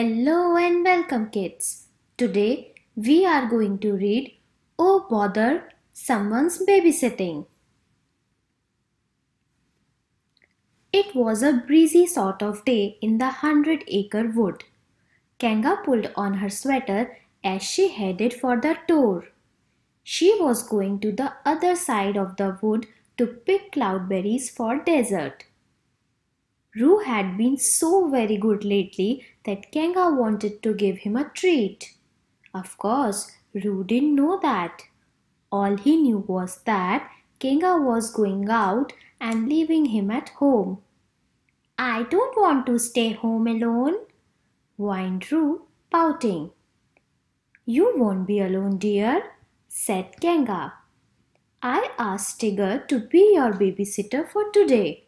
Hello and welcome kids. Today we are going to read Oh Bother Someone's Babysitting. It was a breezy sort of day in the hundred acre wood. Kanga pulled on her sweater as she headed for the tour. She was going to the other side of the wood to pick cloudberries for dessert. Roo had been so very good lately that Kenga wanted to give him a treat. Of course, Roo didn't know that. All he knew was that Kenga was going out and leaving him at home. I don't want to stay home alone, whined Roo, pouting. You won't be alone, dear, said Kenga. I asked Tigger to be your babysitter for today.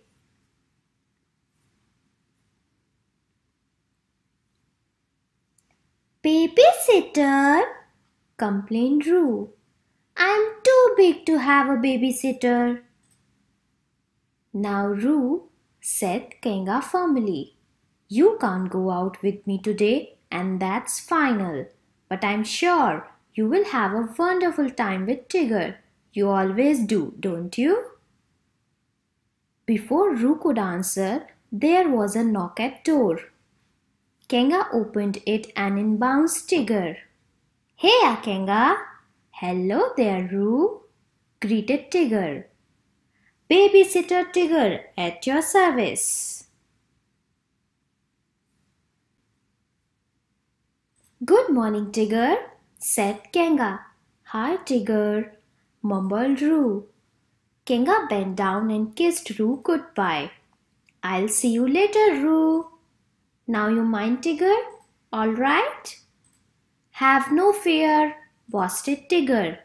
Babysitter, complained Roo. I'm too big to have a babysitter. Now, Roo, said Kenga firmly, you can't go out with me today, and that's final. But I'm sure you will have a wonderful time with Tigger. You always do, don't you? Before Roo could answer, there was a knock at door. Kenga opened it and in bounced Tigger. Hey, Kenga! Hello there, Roo! greeted Tigger. Babysitter Tigger at your service. Good morning, Tigger, said Kenga. Hi, Tigger, mumbled Roo. Kenga bent down and kissed Roo goodbye. I'll see you later, Roo, now you mind Tigger, alright? Have no fear, boasted Tigger.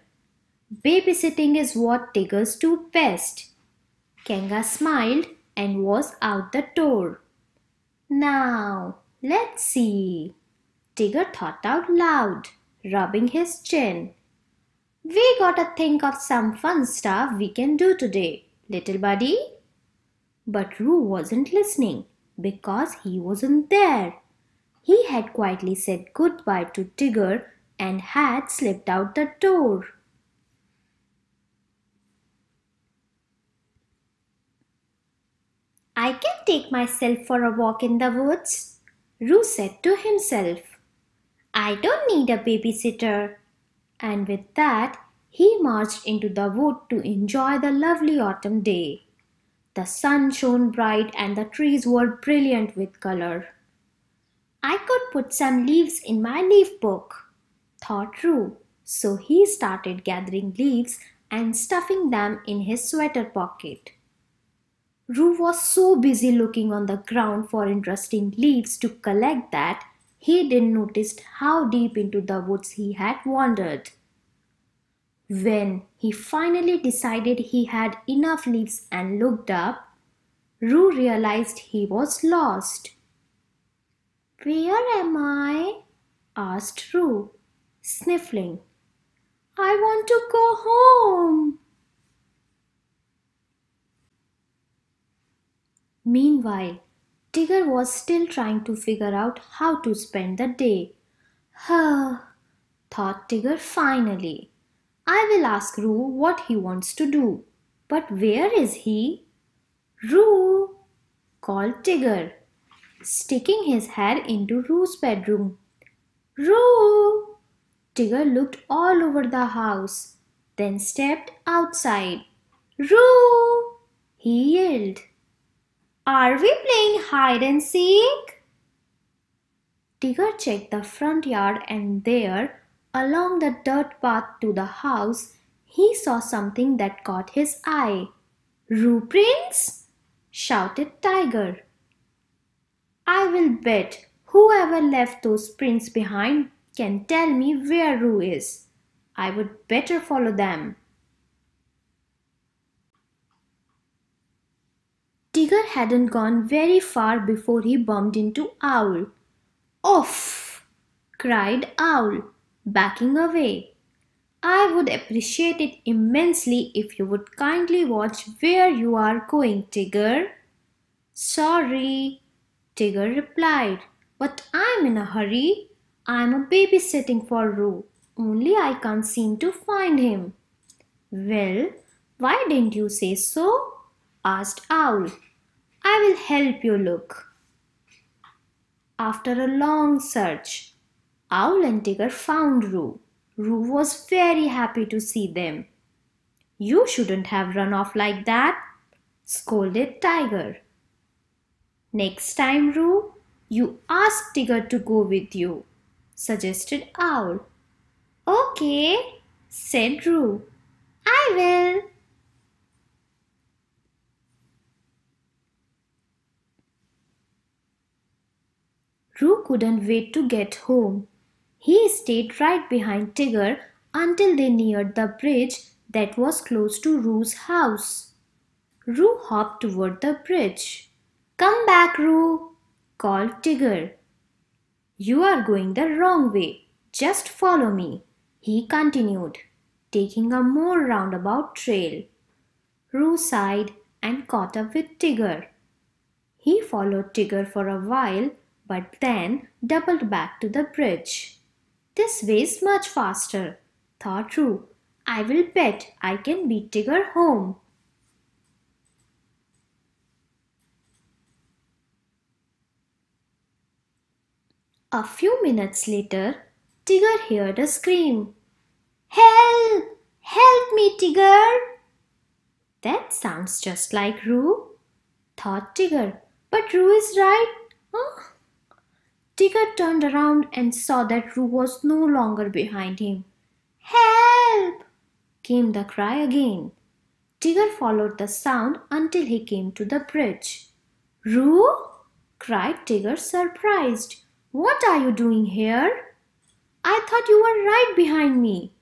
Babysitting is what Tiggers do best. Kenga smiled and was out the door. Now, let's see. Tigger thought out loud, rubbing his chin. We gotta think of some fun stuff we can do today, little buddy. But Roo wasn't listening because he wasn't there. He had quietly said goodbye to Tigger and had slipped out the door. I can take myself for a walk in the woods, Roo said to himself. I don't need a babysitter. And with that, he marched into the wood to enjoy the lovely autumn day. The sun shone bright and the trees were brilliant with color. I could put some leaves in my leaf book, thought Roo. So he started gathering leaves and stuffing them in his sweater pocket. Roo was so busy looking on the ground for interesting leaves to collect that he didn't notice how deep into the woods he had wandered. When he finally decided he had enough leaves and looked up, Roo realized he was lost. Where am I? asked Roo, sniffling. I want to go home. Meanwhile, Tigger was still trying to figure out how to spend the day. Huh, thought Tigger finally. I will ask Roo what he wants to do. But where is he? Roo! called Tigger, sticking his head into Roo's bedroom. Roo! Tigger looked all over the house, then stepped outside. Roo! he yelled. Are we playing hide and seek? Tigger checked the front yard and there Along the dirt path to the house, he saw something that caught his eye. prints!" shouted Tiger. I will bet whoever left those prints behind can tell me where Roo is. I would better follow them. Tigger hadn't gone very far before he bumped into Owl. Off! cried Owl backing away. I would appreciate it immensely if you would kindly watch where you are going, Tigger. Sorry, Tigger replied, but I'm in a hurry. I'm a babysitting for Roo, only I can't seem to find him. Well, why didn't you say so? asked Owl. I will help you look. After a long search, Owl and Tigger found Roo. Roo was very happy to see them. You shouldn't have run off like that, scolded Tiger. Next time, Roo, you ask Tigger to go with you, suggested Owl. Okay, said Roo. I will. Roo couldn't wait to get home. He stayed right behind Tigger until they neared the bridge that was close to Roo's house. Roo hopped toward the bridge. Come back, Roo, called Tigger. You are going the wrong way. Just follow me, he continued, taking a more roundabout trail. Roo sighed and caught up with Tigger. He followed Tigger for a while but then doubled back to the bridge. This way's much faster, thought Roo. I will bet I can beat Tigger home. A few minutes later, Tigger heard a scream. Help! Help me, Tigger! That sounds just like Roo, thought Tigger. But Roo is right. Huh? Tigger turned around and saw that Roo was no longer behind him. Help! came the cry again. Tigger followed the sound until he came to the bridge. Roo? cried Tigger, surprised. What are you doing here? I thought you were right behind me.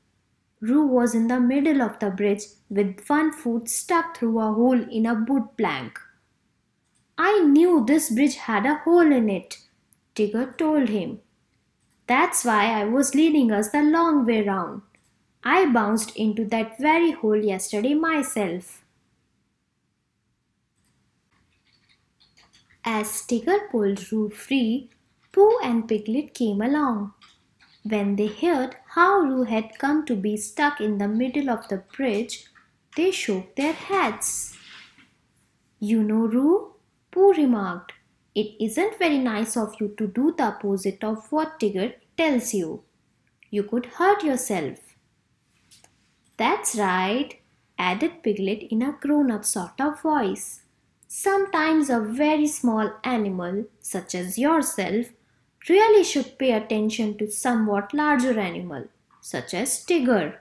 Roo was in the middle of the bridge with one foot stuck through a hole in a boot plank. I knew this bridge had a hole in it. Tigger told him. That's why I was leading us the long way round. I bounced into that very hole yesterday myself. As Tigger pulled Roo free, Pooh and Piglet came along. When they heard how Roo had come to be stuck in the middle of the bridge, they shook their heads. You know, Roo, Pooh remarked, it isn't very nice of you to do the opposite of what Tigger tells you. You could hurt yourself. That's right, added Piglet in a grown up sort of voice. Sometimes a very small animal, such as yourself, really should pay attention to somewhat larger animal, such as Tigger.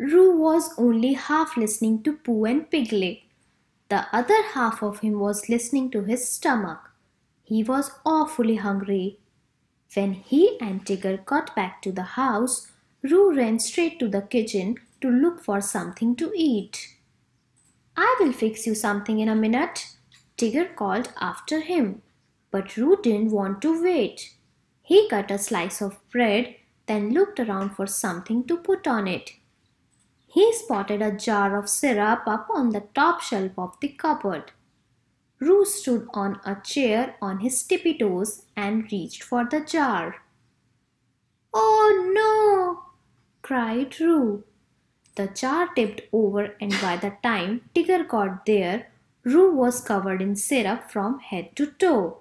Roo was only half listening to Pooh and Piglet. The other half of him was listening to his stomach. He was awfully hungry. When he and Tigger got back to the house, Roo ran straight to the kitchen to look for something to eat. I will fix you something in a minute, Tigger called after him. But Roo didn't want to wait. He cut a slice of bread, then looked around for something to put on it. He spotted a jar of syrup up on the top shelf of the cupboard. Roo stood on a chair on his tippy toes and reached for the jar. Oh no! cried Roo. The jar tipped over, and by the time Tigger got there, Roo was covered in syrup from head to toe.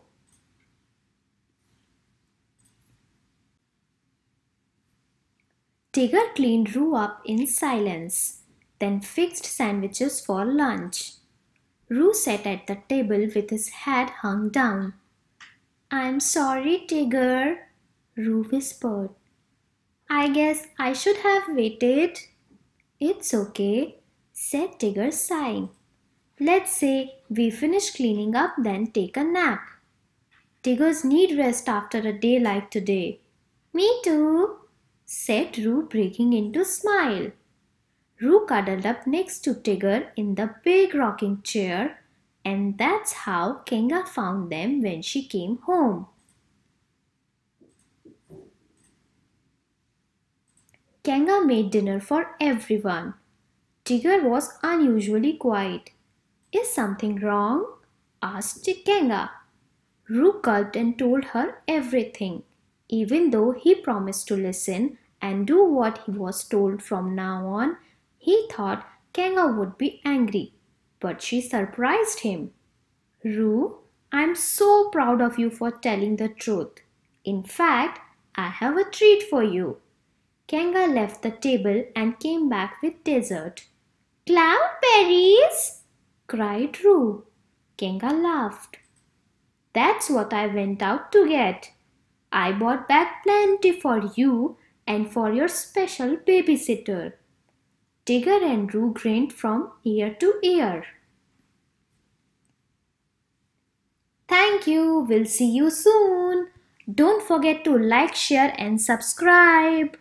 Tigger cleaned Roo up in silence, then fixed sandwiches for lunch. Roo sat at the table with his head hung down. I'm sorry, Tigger, Roo whispered. I guess I should have waited. It's okay, said Tigger, sighing. Let's say we finish cleaning up, then take a nap. Tiggers need rest after a day like today. Me too, said Roo breaking into smile. Roo cuddled up next to Tigger in the big rocking chair and that's how Kenga found them when she came home. Kenga made dinner for everyone. Tigger was unusually quiet. Is something wrong? asked Kenga. Roo gulped and told her everything. Even though he promised to listen and do what he was told from now on, he thought Kanga would be angry. But she surprised him. Roo, I'm so proud of you for telling the truth. In fact, I have a treat for you. Kanga left the table and came back with dessert. Cloudberries! cried Roo. Kenga laughed. That's what I went out to get. I bought back plenty for you and for your special babysitter. Tigger and Roo grinned from ear to ear. Thank you. We'll see you soon. Don't forget to like, share and subscribe.